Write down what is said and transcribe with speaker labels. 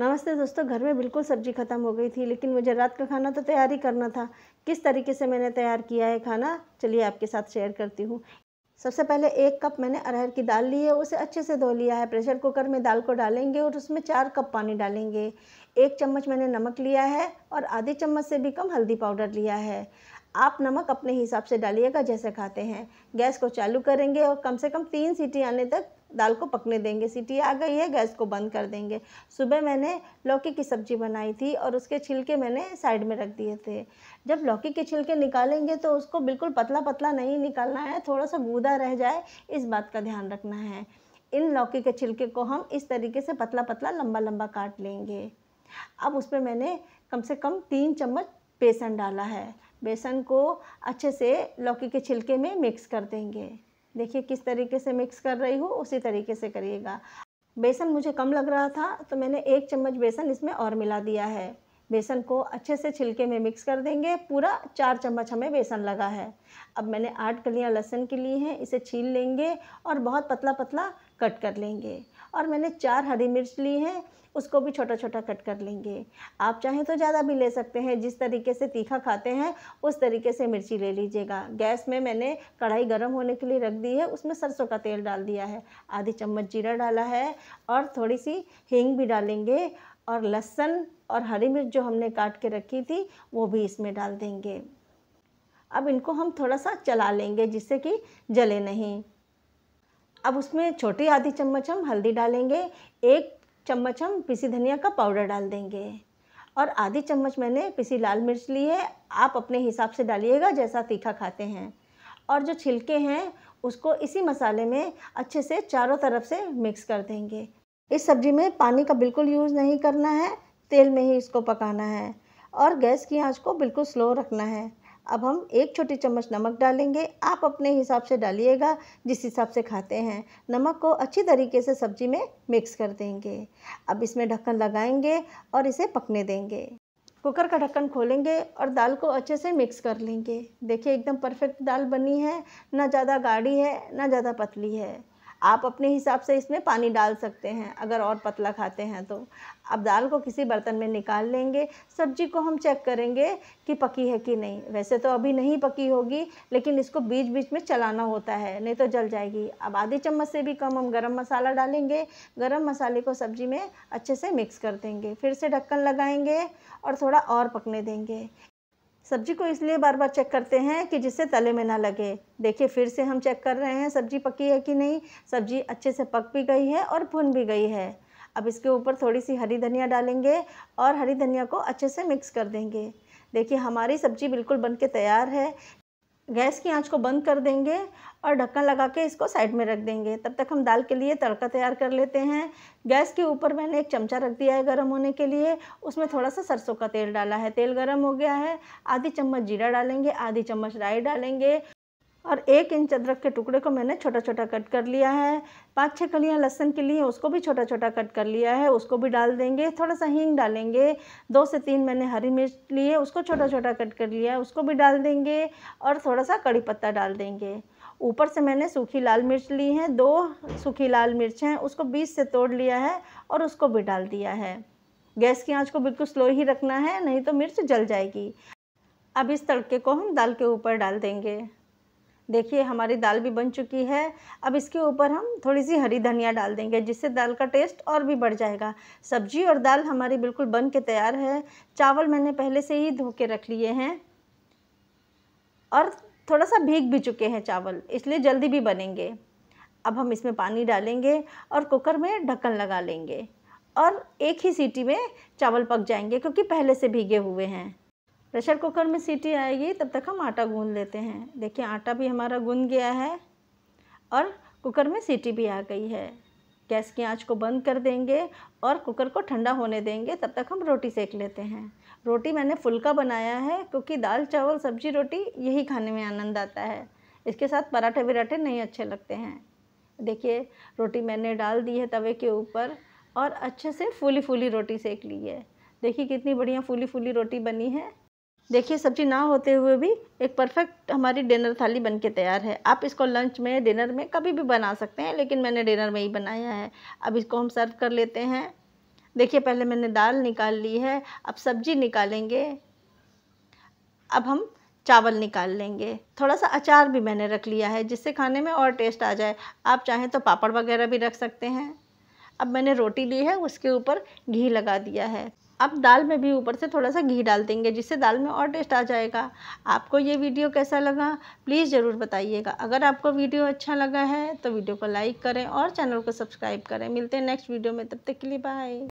Speaker 1: नमस्ते दोस्तों घर में बिल्कुल सब्ज़ी ख़त्म हो गई थी लेकिन मुझे रात का खाना तो तैयार ही करना था किस तरीके से मैंने तैयार किया है खाना चलिए आपके साथ शेयर करती हूँ सबसे पहले एक कप मैंने अरहर की दाल ली है उसे अच्छे से धो लिया है प्रेशर कुकर में दाल को डालेंगे और उसमें चार कप पानी डालेंगे एक चम्मच मैंने नमक लिया है और आधे चम्मच से भी कम हल्दी पाउडर लिया है आप नमक अपने हिसाब से डालिएगा जैसे खाते हैं गैस को चालू करेंगे और कम से कम तीन सीटी आने तक दाल को पकने देंगे सीटी आ गई है गैस को बंद कर देंगे सुबह मैंने लौकी की सब्ज़ी बनाई थी और उसके छिलके मैंने साइड में रख दिए थे जब लौकी के छिलके निकालेंगे तो उसको बिल्कुल पतला पतला नहीं निकालना है थोड़ा सा गूदा रह जाए इस बात का ध्यान रखना है इन लौकी के छिलके को हम इस तरीके से पतला पतला लंबा लंबा काट लेंगे अब पर मैंने कम से कम तीन चम्मच बेसन डाला है बेसन को अच्छे से लौकी के छिलके में मिक्स कर देंगे देखिए किस तरीके से मिक्स कर रही हूँ उसी तरीके से करिएगा बेसन मुझे कम लग रहा था तो मैंने एक चम्मच बेसन इसमें और मिला दिया है बेसन को अच्छे से छिलके में मिक्स कर देंगे पूरा चार चम्मच हमें बेसन लगा है अब मैंने आठ कलियां लहसुन की ली हैं इसे छील लेंगे और बहुत पतला पतला कट कर लेंगे और मैंने चार हरी मिर्च ली है उसको भी छोटा छोटा कट कर लेंगे आप चाहें तो ज़्यादा भी ले सकते हैं जिस तरीके से तीखा खाते हैं उस तरीके से मिर्ची ले लीजिएगा गैस में मैंने कढ़ाई गर्म होने के लिए रख दी है उसमें सरसों का तेल डाल दिया है आधी चम्मच जीरा डाला है और थोड़ी सी हींग भी डालेंगे और लहसुन और हरी मिर्च जो हमने काट के रखी थी वो भी इसमें डाल देंगे अब इनको हम थोड़ा सा चला लेंगे जिससे कि जले नहीं अब उसमें छोटी आधी चम्मच हम हल्दी डालेंगे एक चम्मच हम पिसी धनिया का पाउडर डाल देंगे और आधी चम्मच मैंने पिसी लाल मिर्च ली है आप अपने हिसाब से डालिएगा जैसा तीखा खाते हैं और जो छिलके हैं उसको इसी मसाले में अच्छे से चारों तरफ से मिक्स कर देंगे इस सब्ज़ी में पानी का बिल्कुल यूज़ नहीं करना है तेल में ही इसको पकाना है और गैस की आंच को बिल्कुल स्लो रखना है अब हम एक छोटी चम्मच नमक डालेंगे आप अपने हिसाब से डालिएगा जिस हिसाब से खाते हैं नमक को अच्छी तरीके से सब्जी में मिक्स कर देंगे अब इसमें ढक्कन लगाएंगे और इसे पकने देंगे कुकर का ढक्कन खोलेंगे और दाल को अच्छे से मिक्स कर लेंगे देखिए एकदम परफेक्ट दाल बनी है ना ज़्यादा गाढ़ी है ना ज़्यादा पतली है आप अपने हिसाब से इसमें पानी डाल सकते हैं अगर और पतला खाते हैं तो अब दाल को किसी बर्तन में निकाल लेंगे सब्जी को हम चेक करेंगे कि पकी है कि नहीं वैसे तो अभी नहीं पकी होगी लेकिन इसको बीच बीच में चलाना होता है नहीं तो जल जाएगी अब आधी चम्मच से भी कम हम गरम मसाला डालेंगे गरम मसाले को सब्जी में अच्छे से मिक्स कर देंगे फिर से ढक्कन लगाएंगे और थोड़ा और पकने देंगे सब्जी को इसलिए बार बार चेक करते हैं कि जिससे तले में ना लगे देखिए फिर से हम चेक कर रहे हैं सब्जी पकी है कि नहीं सब्जी अच्छे से पक भी गई है और भुन भी गई है अब इसके ऊपर थोड़ी सी हरी धनिया डालेंगे और हरी धनिया को अच्छे से मिक्स कर देंगे देखिए हमारी सब्जी बिल्कुल बन के तैयार है गैस की आंच को बंद कर देंगे और ढक्कन लगा के इसको साइड में रख देंगे तब तक हम दाल के लिए तड़का तैयार कर लेते हैं गैस के ऊपर मैंने एक चमचा रख दिया है गर्म होने के लिए उसमें थोड़ा सा सरसों का तेल डाला है तेल गर्म हो गया है आधी चम्मच जीरा डालेंगे आधी चम्मच राई डालेंगे और एक इंच अदरक के टुकड़े को मैंने छोटा छोटा कट कर लिया है पाँच छः कलियाँ लहसन के लिए उसको भी छोटा छोटा कट कर लिया है उसको भी डाल देंगे थोड़ा सा हींग डालेंगे दो से तीन मैंने हरी मिर्च लिए उसको छोटा छोटा कट कर लिया है उसको भी डाल देंगे और थोड़ा सा कड़ी पत्ता डाल देंगे ऊपर से मैंने सूखी लाल मिर्च ली है दो सूखी लाल मिर्च हैं उसको बीस से तोड़ लिया है और उसको भी डाल दिया है गैस की आँच को बिल्कुल स्लो ही रखना है नहीं तो मिर्च जल जाएगी अब इस तड़के को हम दाल के ऊपर डाल देंगे देखिए हमारी दाल भी बन चुकी है अब इसके ऊपर हम थोड़ी सी हरी धनिया डाल देंगे जिससे दाल का टेस्ट और भी बढ़ जाएगा सब्जी और दाल हमारी बिल्कुल बन के तैयार है चावल मैंने पहले से ही धो के रख लिए हैं और थोड़ा सा भीग भी चुके हैं चावल इसलिए जल्दी भी बनेंगे अब हम इसमें पानी डालेंगे और कुकर में ढक्कन लगा लेंगे और एक ही सीटी में चावल पक जाएंगे क्योंकि पहले से भीगे हुए हैं प्रेशर कुकर में सीटी आएगी तब तक हम आटा गून लेते हैं देखिए आटा भी हमारा गूंद गया है और कुकर में सीटी भी आ गई है गैस की आंच को बंद कर देंगे और कुकर को ठंडा होने देंगे तब तक हम रोटी सेक लेते हैं रोटी मैंने फुल्का बनाया है क्योंकि दाल चावल सब्जी रोटी यही खाने में आनंद आता है इसके साथ पराठे वराठे नहीं अच्छे लगते हैं देखिए रोटी मैंने डाल दी है तवे के ऊपर और अच्छे से फूली फूली रोटी सेक ली है देखिए कितनी बढ़िया फूली फूली रोटी बनी है देखिए सब्जी ना होते हुए भी एक परफेक्ट हमारी डिनर थाली बन के तैयार है आप इसको लंच में डिनर में कभी भी बना सकते हैं लेकिन मैंने डिनर में ही बनाया है अब इसको हम सर्व कर लेते हैं देखिए पहले मैंने दाल निकाल ली है अब सब्जी निकालेंगे अब हम चावल निकाल लेंगे थोड़ा सा अचार भी मैंने रख लिया है जिससे खाने में और टेस्ट आ जाए आप चाहें तो पापड़ वगैरह भी रख सकते हैं अब मैंने रोटी ली है उसके ऊपर घी लगा दिया है अब दाल में भी ऊपर से थोड़ा सा घी डाल देंगे जिससे दाल में और टेस्ट आ जाएगा आपको ये वीडियो कैसा लगा प्लीज़ ज़रूर बताइएगा अगर आपको वीडियो अच्छा लगा है तो वीडियो को लाइक करें और चैनल को सब्सक्राइब करें मिलते हैं नेक्स्ट वीडियो में तब तक के लिए बाय